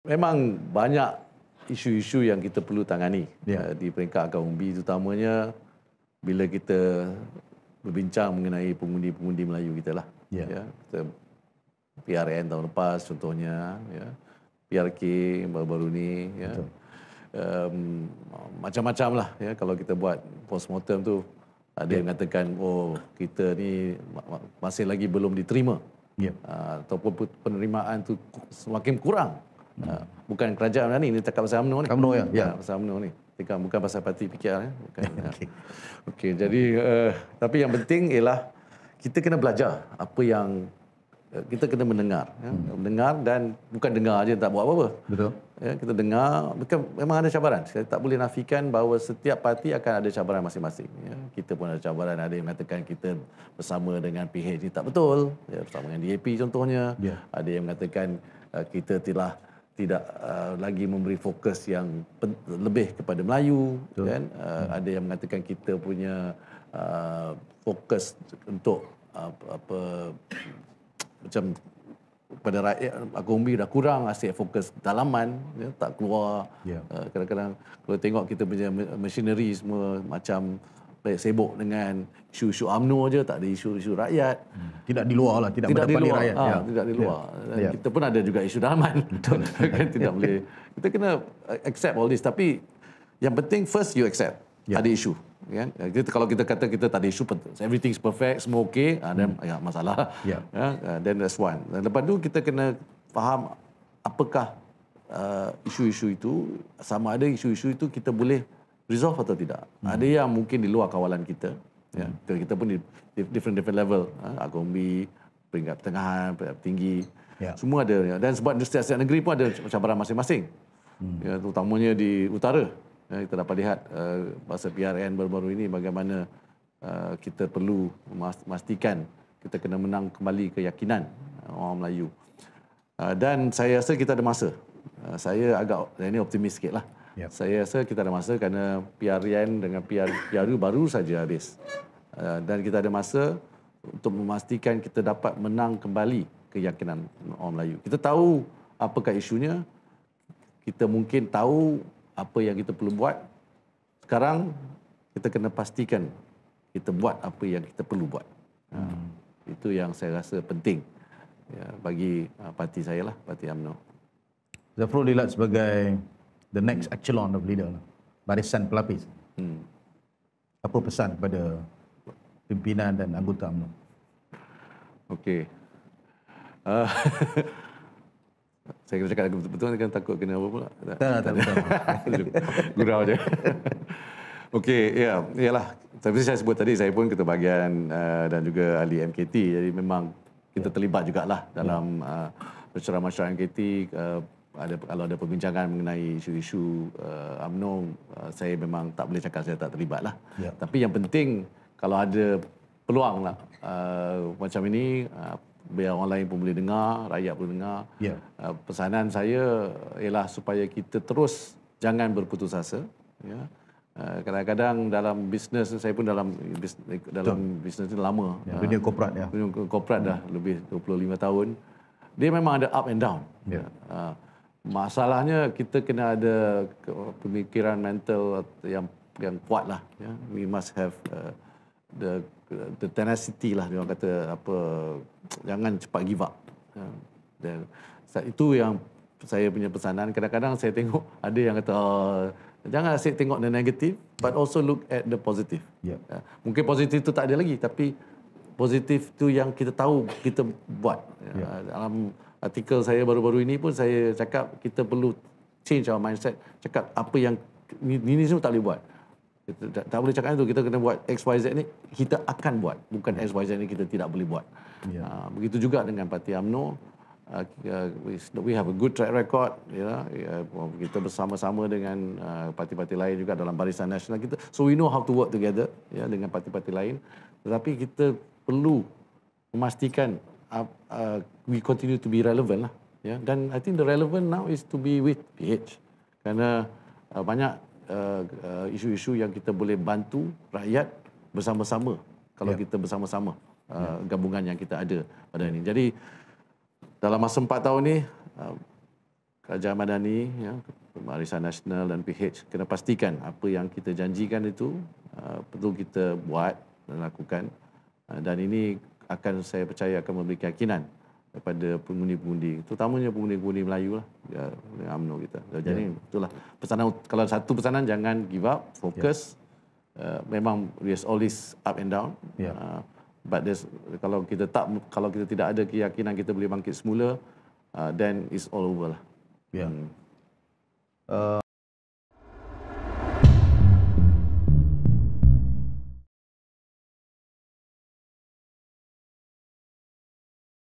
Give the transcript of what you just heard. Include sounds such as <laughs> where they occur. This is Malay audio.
Memang banyak isu-isu yang kita perlu tangani yeah. Ya. di peringkat agama umbi terutamanya bila kita berbincang mengenai pengundi-pengundi Melayu kita lah. Yeah. Ya. Kita PRN tahun lepas contohnya ya. PRK baru-baru ni ya. Um, macam-macam lah ya. kalau kita buat post-mortem tu ada yeah. yang mengatakan ya. oh kita ni masih lagi belum diterima yeah. Ya. uh, ataupun penerimaan tu semakin kurang Ha, bukan kerajaan lah ni ni cakap pasal UMNO ni UMNO ya ya ha, pasal UMNO ni bukan bukan pasal parti PKR ya. Eh. bukan <laughs> ha. okey okey jadi uh, tapi yang penting ialah kita kena belajar apa yang eh, kita kena mendengar ya. Hmm. mendengar dan bukan dengar aja tak buat apa-apa betul ya kita dengar bukan memang ada cabaran saya tak boleh nafikan bahawa setiap parti akan ada cabaran masing-masing ya kita pun ada cabaran ada yang mengatakan kita bersama dengan PH ini tak betul ya bersama dengan DAP contohnya ya. ada yang mengatakan uh, kita telah tidak uh, lagi memberi fokus yang lebih kepada Melayu Betul. kan uh, hmm. ada yang mengatakan kita punya uh, fokus untuk uh, apa macam pada rakyat ekonomi dah kurang asyik fokus dalaman ya, tak keluar yeah. uh, kadang-kadang kalau tengok kita punya machinery semua macam Baik sibuk dengan isu-isu UMNO aja tak ada isu-isu rakyat hmm, tidak di luar lah tidak, tidak di luar rakyat ha, ya. tidak di ya. luar ya. kita pun ada juga isu dalaman <laughs> betul <laughs> kan, tidak boleh kita kena accept all this tapi yang penting first you accept ya. ada isu kan kalau kita kata kita tak ada isu everything is perfect semua okay ada ah, hmm. ya, masalah ya. <laughs> ya ah, then that's one dan lepas tu kita kena faham apakah uh, isu-isu itu sama ada isu-isu itu kita boleh resolve atau tidak. Hmm. Ada yang mungkin di luar kawalan kita. Ya, hmm. kita, pun di different different level, ha, agombi, peringkat tengah, peringkat tinggi. Yeah. Semua ada ya. dan sebab setiap, setiap negeri pun ada cabaran masing-masing. Hmm. Ya, terutamanya di utara. Ya, kita dapat lihat uh, eh, bahasa PRN baru-baru ini bagaimana uh, kita perlu memastikan kita kena menang kembali keyakinan eh, orang Melayu. Uh, dan saya rasa kita ada masa. Uh, saya agak ini optimis sikitlah. lah. Yep. Ya. Saya rasa kita ada masa kerana PRN dengan PR, PRU baru saja habis. Uh, dan kita ada masa untuk memastikan kita dapat menang kembali keyakinan orang Melayu. Kita tahu apakah isunya. Kita mungkin tahu apa yang kita perlu buat. Sekarang kita kena pastikan kita buat apa yang kita perlu buat. Ha, hmm. Itu yang saya rasa penting ya, bagi uh, parti saya lah, parti UMNO. Zafrul Lilat sebagai the next hmm. echelon of leader barisan pelapis hmm. apa pesan kepada pimpinan dan anggota UMNO Okey. Uh, <laughs> saya kena cakap betul-betul kan takut kena apa pula. Tak, tak, tak. <laughs> Gurau je. Okey, ya. Yeah, lah. Tapi saya sebut tadi, saya pun ketua bahagian uh, dan juga ahli MKT. Jadi memang kita ya. terlibat jugalah dalam uh, ya. ah, perceramah syarikat MKT uh, ada kalau ada perbincangan mengenai isu-isu uh, UMNO uh, saya memang tak boleh cakap saya tak terlibat lah. Yeah. Tapi yang penting kalau ada peluang lah uh, macam ini uh, biar orang lain pun boleh dengar, rakyat pun dengar. Yeah. Uh, pesanan saya ialah supaya kita terus jangan berputus asa. Ya. Uh, kadang-kadang dalam bisnes saya pun dalam bis, dalam Betul. bisnes ini lama. Ya, dunia uh, korporat ya. Dunia korporat hmm. dah lebih 25 tahun. Dia memang ada up and down. Yeah. Uh, Masalahnya kita kena ada pemikiran mental yang yang kuat lah. Ya. We must have uh, the the tenacity lah. Dia kata apa jangan cepat give up. Ya. Dan itu yang saya punya pesanan. Kadang-kadang saya tengok ada yang kata oh, jangan asyik tengok the negative, but also look at the positive. Yeah. Ya. Mungkin positif tu tak ada lagi, tapi positif tu yang kita tahu kita buat ya. Ya. dalam artikel saya baru-baru ini pun saya cakap kita perlu change our mindset cakap apa yang ini, ini semua tak boleh buat kita tak, tak boleh cakap itu kita kena buat X Y Z ini kita akan buat bukan X Y Z ini kita tidak boleh buat ya. uh, begitu juga dengan parti AMNO uh, ah, we have a good track record you know? uh, kita bersama-sama dengan uh, parti-parti lain juga dalam barisan nasional kita so we know how to work together ya, dengan parti-parti lain tetapi kita perlu memastikan Uh, uh, we continue to be relevant lah. Yeah, dan I think the relevant now is to be with PH, kerana uh, banyak uh, uh, isu-isu yang kita boleh bantu rakyat bersama-sama kalau yeah. kita bersama-sama uh, yeah. gabungan yang kita ada pada ini. Jadi dalam masa empat tahun ini uh, Kerajaan Madani, ya, Pemerintah Nasional dan PH kena pastikan apa yang kita janjikan itu uh, perlu kita buat dan lakukan. Uh, dan ini akan saya percaya akan memberi keyakinan kepada pengundi-pengundi terutamanya pengundi-pengundi Melayu lah ya UMNO kita. Jadi yeah. Ya. itulah pesanan kalau satu pesanan jangan give up, fokus. Yeah. Ya. Uh, memang there's always up and down. Yeah. Ya. Uh, but kalau kita tak kalau kita tidak ada keyakinan kita boleh bangkit semula uh, then it's all over lah. Yeah. Hmm. Uh,